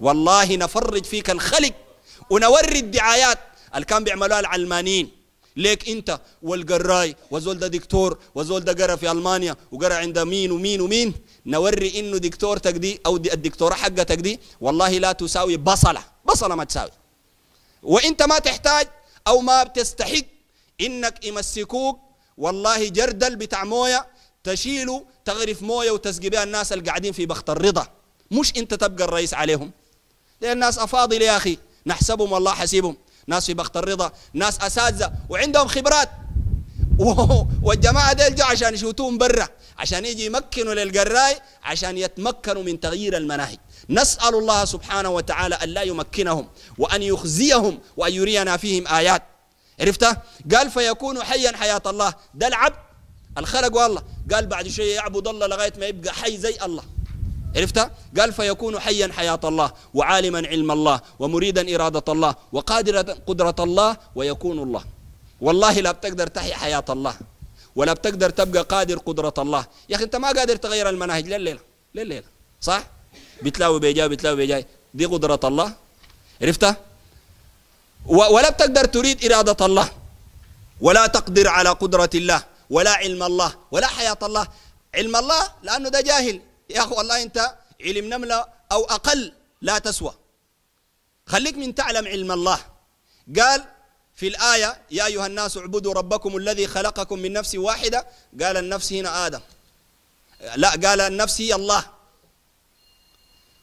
والله نفرج فيك الخلق ونوري الدعايات اللي كان بيعملوها العلمانيين ليك انت والقراي وزول ده دكتور وزول ده قرا في المانيا وقرا عند مين ومين ومين نوري انه دكتورتك دي او دي الدكتوره حقتك دي والله لا تساوي بصله بصله ما تساوي وانت ما تحتاج او ما بتستحق انك يمسكوك والله جردل بتاع مويه تشيله تغرف مويه وتسقي بها الناس اللي قاعدين في بخت الرضا مش انت تبقى الرئيس عليهم لان الناس افاضل يا اخي نحسبهم والله حسيبهم ناس في بخت الرضا ناس اساتذه وعندهم خبرات والجماعه ديل جو عشان يشوتوهم برا عشان يجي يمكنوا للقراي عشان يتمكنوا من تغيير المناهج نسال الله سبحانه وتعالى ان لا يمكنهم وان يخزيهم وان يرينا فيهم ايات عرفته قال فيكون حيا حياه الله ده العبد الخلق والله قال بعد شويه يعبد الله لغايه ما يبقى حي زي الله عرفتها؟ قال فيكون حيا حياة الله وعالما علم الله ومريدا إرادة الله وقادرا قدرة الله ويكون الله والله لا بتقدر تحيا حياة الله ولا بتقدر تبقى قادر قدرة الله يا أخي أنت ما قادر تغير المناهج لليلة لليلة صح؟ بتلاوي بيجاي بتلاوي بيجاي دي قدرة الله عرفتها؟ ولا بتقدر تريد إرادة الله ولا تقدر على قدرة الله ولا علم الله ولا حياة الله علم الله لأنه ده جاهل يا أخو والله أنت علم نملة أو أقل لا تسوى خليك من تعلم علم الله قال في الآية يا أيها الناس اعبدوا ربكم الذي خلقكم من نفس واحدة قال النفس هنا آدم لا قال النفس هي الله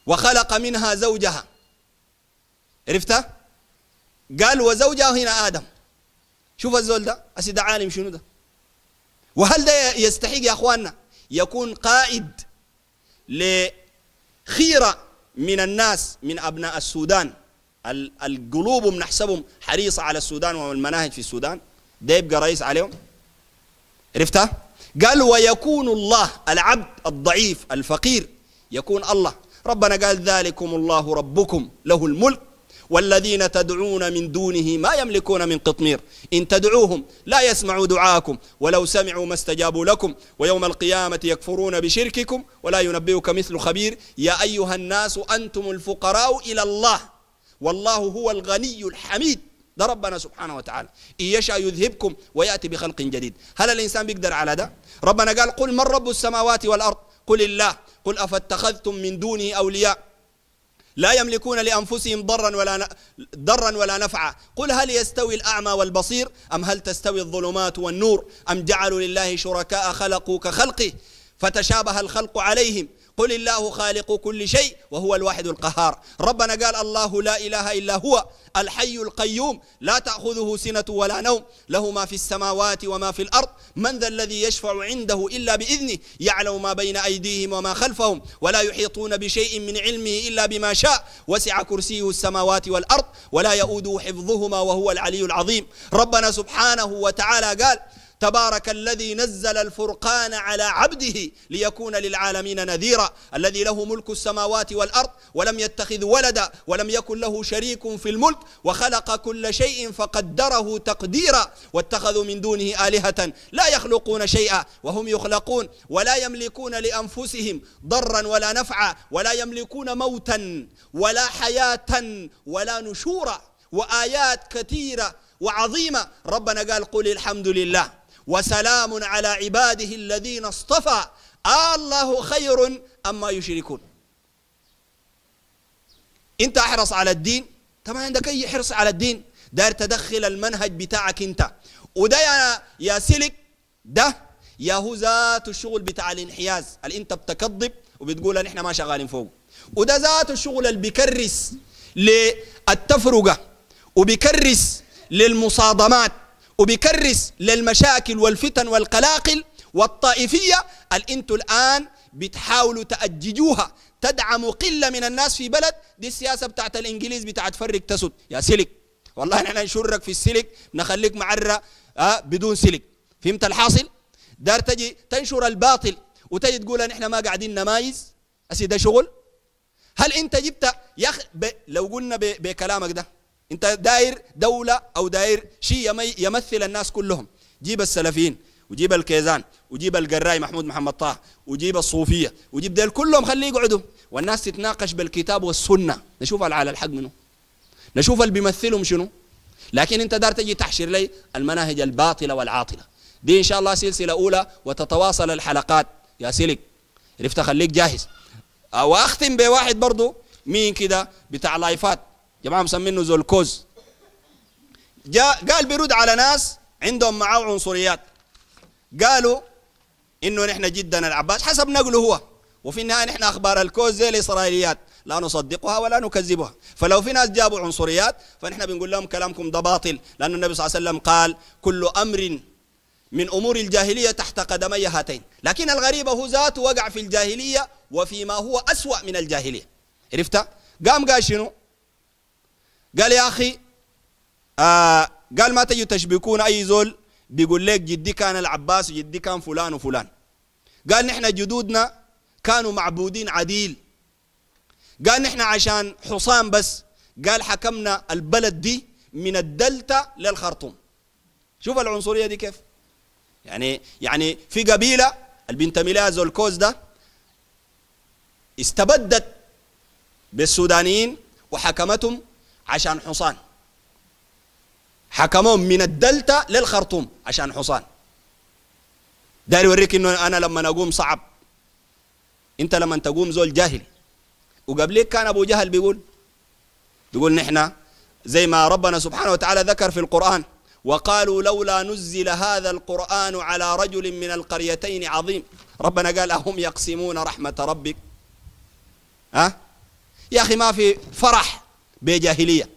وخلق منها زوجها عرفتها قال وزوجها هنا آدم شوف الزول ده أسي ده عالم شنو ده وهل ده يستحق يا أخواننا يكون قائد لخيرة من الناس من أبناء السودان القلوب نحسبهم حريصة على السودان والمناهج في السودان ده يبقى رئيس عليهم عرفتها قال ويكون الله العبد الضعيف الفقير يكون الله ربنا قال ذلكم الله ربكم له الملك والذين تدعون من دونه ما يملكون من قطمير إن تدعوهم لا يسمعوا دعاكم ولو سمعوا ما استجابوا لكم ويوم القيامة يكفرون بشرككم ولا ينبئك مثل خبير يا أيها الناس أنتم الفقراء إلى الله والله هو الغني الحميد ده ربنا سبحانه وتعالى إن يشاء يذهبكم ويأتي بخلق جديد هل الإنسان بيقدر على ده ربنا قال قل من رب السماوات والأرض قل الله قل أفاتخذتم من دونه أولياء لا يملكون لأنفسهم ضرا ولا ضرا ولا نفعا قل هل يستوي الأعمى والبصير أم هل تستوي الظلمات والنور أم جعلوا لله شركاء خلقوا كخلقه فتشابه الخلق عليهم قل الله خالق كل شيء وهو الواحد القهار ربنا قال الله لا إله إلا هو الحي القيوم لا تأخذه سنة ولا نوم له ما في السماوات وما في الأرض من ذا الذي يشفع عنده إلا بإذنه يعلم ما بين أيديهم وما خلفهم ولا يحيطون بشيء من علمه إلا بما شاء وسع كرسيه السماوات والأرض ولا يؤوده حفظهما وهو العلي العظيم ربنا سبحانه وتعالى قال تبارك الذي نزل الفرقان على عبده ليكون للعالمين نذيرا الذي له ملك السماوات والأرض ولم يتخذ ولدا ولم يكن له شريك في الملك وخلق كل شيء فقدره تقديرا واتخذوا من دونه آلهة لا يخلقون شيئا وهم يخلقون ولا يملكون لأنفسهم ضرا ولا نفعا ولا يملكون موتا ولا حياة ولا نشورا وآيات كثيرة وعظيمة ربنا قال قل الحمد لله وسلام على عباده الذين اصطفى آه الله خير أما يشركون أنت أحرص على الدين طبعا عندك أي حرص على الدين داير تدخل المنهج بتاعك أنت وده يا, يا سلك ده يا هو ذات الشغل بتاع الانحياز اللي انت بتكذب وبتقول نحن ما شغالين فوق وده ذات الشغل اللي بيكرس للتفرقه وبيكرس للمصادمات وبيكرس للمشاكل والفتن والقلاقل والطائفية الانتو الآن بتحاولوا تأججوها تدعموا قلة من الناس في بلد دي السياسة بتاعت الإنجليز بتاعت فرق تسد يا سلك والله نحن نشرك في السلك نخليك معرة آه بدون سلك فهمت الحاصل دار تجي تنشر الباطل وتجي تقول نحن ما قاعدين نمايز أسي ده شغل هل انت جبت يا اخي لو قلنا بكلامك ده انت داير دوله او داير شيء يمثل الناس كلهم جيب السلفيين وجيب الكيزان وجيب القراي محمود محمد طه وجيب الصوفيه وجيب ديل كلهم خليه يقعدوا والناس تتناقش بالكتاب والسنه نشوف على الحق منه نشوف اللي بيمثلهم شنو لكن انت دار تجي تحشر لي المناهج الباطله والعاطله دي ان شاء الله سلسله اولى وتتواصل الحلقات يا سلك عرفت خليك جاهز واختم بواحد برضو مين كده بتاع لايفات جماعه مسمينه زولكوز جاء قال بيرد على ناس عندهم معاه عنصريات قالوا انه نحن جدا العباس حسب نقله هو وفي النهايه نحن اخبار الكوز زي الاسرائيليات لا نصدقها ولا نكذبها فلو في ناس جابوا عنصريات فنحن بنقول لهم كلامكم ده باطل لأن النبي صلى الله عليه وسلم قال كل أمر من أمور الجاهلية تحت قدمي هاتين لكن الغريب هو ذاته وقع في الجاهلية وفيما هو أسوأ من الجاهلية عرفت قام قال شنو قال يا أخي آه قال ما تجوا تشبكون أي زول بيقول لك جدي كان العباس وجدي كان فلان وفلان قال نحن جدودنا كانوا معبودين عديل قال نحن عشان حصان بس قال حكمنا البلد دي من الدلتا للخرطوم شوف العنصرية دي كيف يعني يعني في قبيلة البنت ميلاز والكوز ده استبدت بالسودانيين وحكمتهم عشان حصان حكمهم من الدلتا للخرطوم عشان حصان داري يوريك انه انا لما اقوم صعب انت لما تقوم زول جاهل وقبليك كان ابو جهل بيقول بيقول نحن زي ما ربنا سبحانه وتعالى ذكر في القرآن وقالوا لولا نزل هذا القرآن على رجل من القريتين عظيم ربنا قال أهم يقسمون رحمة ربك ها أه؟ يا أخي ما في فرح بجاهلية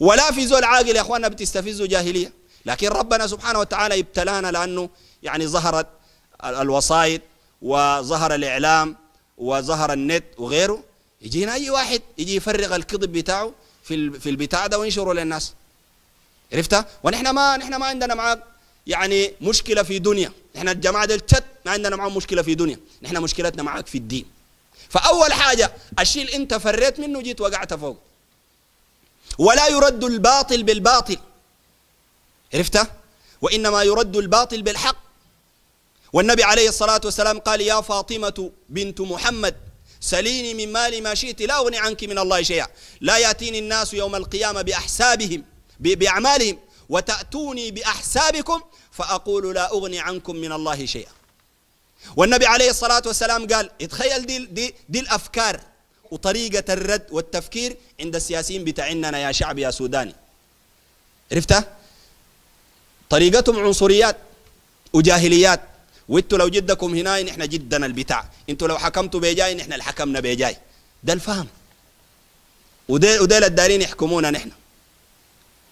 ولا في زول عاقل يا أخواننا بتستفزوا جاهلية لكن ربنا سبحانه وتعالى ابتلانا لأنه يعني ظهرت الوسائط وظهر الإعلام وظهر النت وغيره يجينا أي واحد يجي يفرغ الكذب بتاعه في في البتاع ده وينشره للناس عرفتها ونحن ما نحن ما عندنا معاك يعني مشكله في دنيا نحن الجماعه دي الشت ما عندنا معاهم مشكله في دنيا نحن مشكلتنا معاك في الدين فاول حاجه الشيء اللي انت فريت منه جيت وقعت فوق ولا يرد الباطل بالباطل عرفته وإنما يرد الباطل بالحق والنبي عليه الصلاة والسلام قال يا فاطمة بنت محمد سليني من مالي ما شئت لا أغني عنك من الله شيئا لا يأتيني الناس يوم القيامة بأحسابهم بأعمالهم وتأتوني بأحسابكم فأقول لا أغني عنكم من الله شيئا والنبي عليه الصلاة والسلام قال اتخيل دي, دي, دي الأفكار وطريقة الرد والتفكير عند السياسيين بتاعنا يا شعب يا سوداني عرفتها؟ طريقتهم عنصريات وجاهليات وانتوا لو جدكم هنا نحن جدنا البتاع انتوا لو حكمتوا بيجاي نحن اللي حكمنا بيجاي ده الفهم وديل وديل الدارين يحكمونا نحن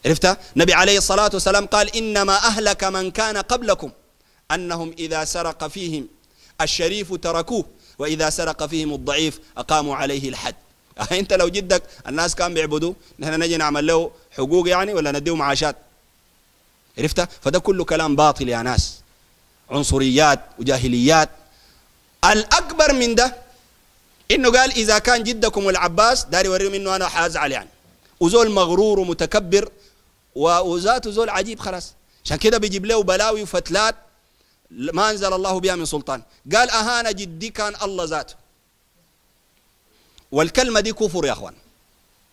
عرفتها؟ نبي عليه الصلاة والسلام قال إنما أهلك من كان قبلكم أنهم إذا سرق فيهم الشريف تركوه وإذا سرق فيهم الضعيف أقاموا عليه الحد [laughs] أنت لو جدك الناس كان بيعبدوا نحن نجي نعمل له حقوق يعني ولا نديه معاشات عرفت فده كله كلام باطل يا ناس عنصريات وجاهليات الأكبر من ده إنه قال إذا كان جدكم العباس داري يوريهم إنه أنا حازعل يعني وزول مغرور ومتكبر وذاته زول عجيب خلاص عشان كده بيجيب له بلاوي وفتلات ما أنزل الله بها من سلطان قال أهان جدي كان الله ذاته والكلمة دي كفر يا أخوان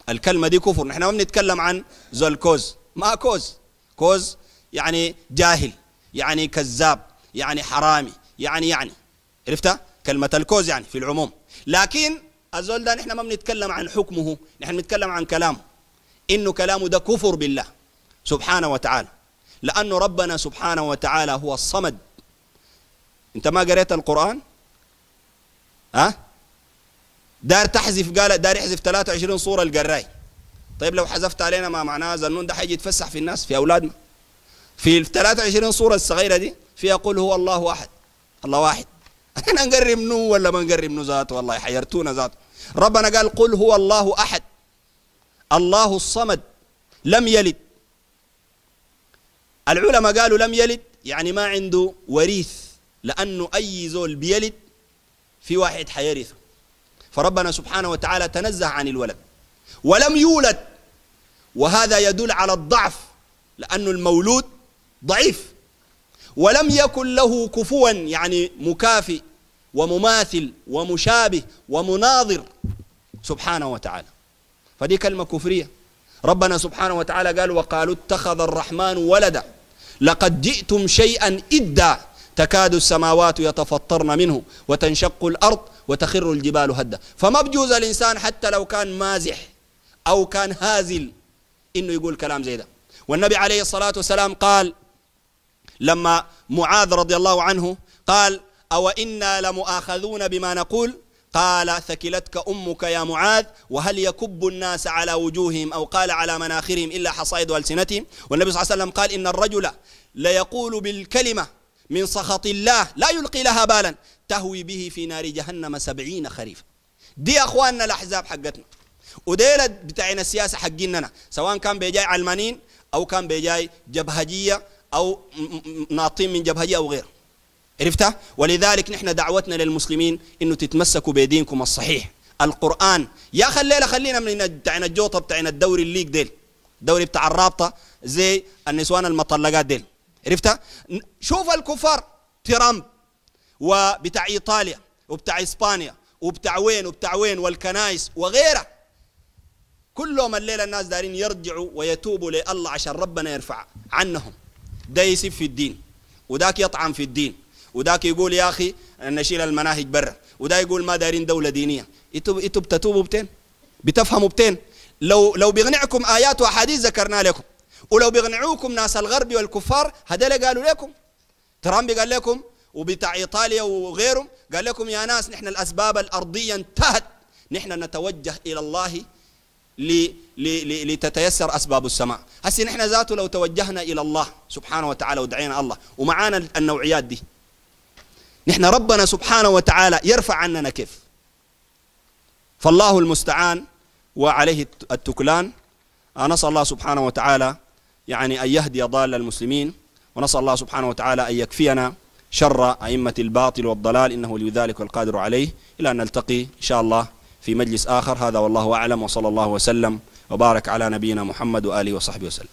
الكلمة دي كفر نحن ما بنتكلم عن زول كوز ما كوز كوز يعني جاهل يعني كذاب يعني حرامي يعني يعني عرفتها كلمة الكوز يعني في العموم لكن الزول ده نحن ما بنتكلم عن حكمه نحن بنتكلم عن كلامه إنه كلامه ده كفر بالله سبحانه وتعالى لأنه ربنا سبحانه وتعالى هو الصمد انت ما قريت القران ها أه؟ دار تحذف قال دار يحذف 23 صوره القراي طيب لو حذفت علينا ما معناه النون ده حيجي يتفسح في الناس في اولادنا في ال 23 صوره الصغيره دي فيها قل هو الله احد الله واحد [laughs] احنا نقرب نو ولا ما نقرب نو ذاته والله حيرتونا ذاته ربنا قال قل هو الله احد الله الصمد لم يلد العلماء قالوا لم يلد يعني ما عنده وريث لأنه أي زول بيلد في واحد حيرثه فربنا سبحانه وتعالى تنزه عن الولد ولم يولد وهذا يدل على الضعف لأن المولود ضعيف ولم يكن له كفوا يعني مكافئ ومماثل ومشابه ومناظر سبحانه وتعالى فدي كلمة كفرية ربنا سبحانه وتعالى قال وقالوا اتخذ الرحمن ولدا لقد جئتم شيئا إدا تكاد السماوات يتفطرن منه وتنشق الأرض وتخر الجبال هدا فما بجوز الإنسان حتى لو كان مازح أو كان هازل إنه يقول كلام زي ده والنبي عليه الصلاة والسلام قال لما معاذ رضي الله عنه قال أو إنا لمؤاخذون بما نقول قال ثكلتك أمك يا معاذ وهل يكب الناس على وجوههم أو قال على مناخرهم إلا حصائد ألسنتهم والنبي صلى الله عليه وسلم قال إن الرجل ليقول بالكلمة من سخط الله لا يلقي لها بالا تهوي به في نار جهنم سبعين خريفا دي أخواننا الأحزاب حقتنا وديل بتاعنا السياسة حقيننا سواء كان بيجاي علمانيين أو كان بيجاي جبهجية أو ناطين من جبهجية أو غير عرفتها ولذلك نحن دعوتنا للمسلمين انه تتمسكوا بدينكم الصحيح القران يا خلينا خلينا من بتاعنا الجوطه بتاعنا الدوري الليج ديل دوري بتاع الرابطه زي النسوان المطلقات ديل عرفتها شوف الكفار ترامب وبتاع ايطاليا وبتاع اسبانيا وبتاع وين وبتاع وين والكنايس وغيره كلهم الليله الناس دارين يرجعوا ويتوبوا لله عشان ربنا يرفع عنهم ده يسب في الدين وذاك يطعن في الدين وذاك يقول يا اخي نشيل المناهج برا وذا يقول ما دايرين دوله دينيه انتوا انتوا بتتوبوا بتين بتفهموا بتين لو لو بيغنعكم ايات واحاديث ذكرنا لكم ولو بيقنعوكم ناس الغرب والكفار هذول قالوا لكم ترامب قال لكم وبتاع ايطاليا وغيرهم قال لكم يا ناس نحن الاسباب الارضيه انتهت نحن نتوجه الى الله لتتيسر اسباب السماء هسه نحن ذاته لو توجهنا الى الله سبحانه وتعالى ودعينا الله ومعانا النوعيات دي نحن ربنا سبحانه وتعالى يرفع عننا كيف فالله المستعان وعليه التكلان نسال الله سبحانه وتعالى يعني أن يهدي ضال المسلمين ونسأل الله سبحانه وتعالى أن يكفينا شر أئمة الباطل والضلال إنه لذلك القادر عليه إلى أن نلتقي إن شاء الله في مجلس آخر هذا والله أعلم وصلى الله وسلم وبارك على نبينا محمد وآله وصحبه وسلم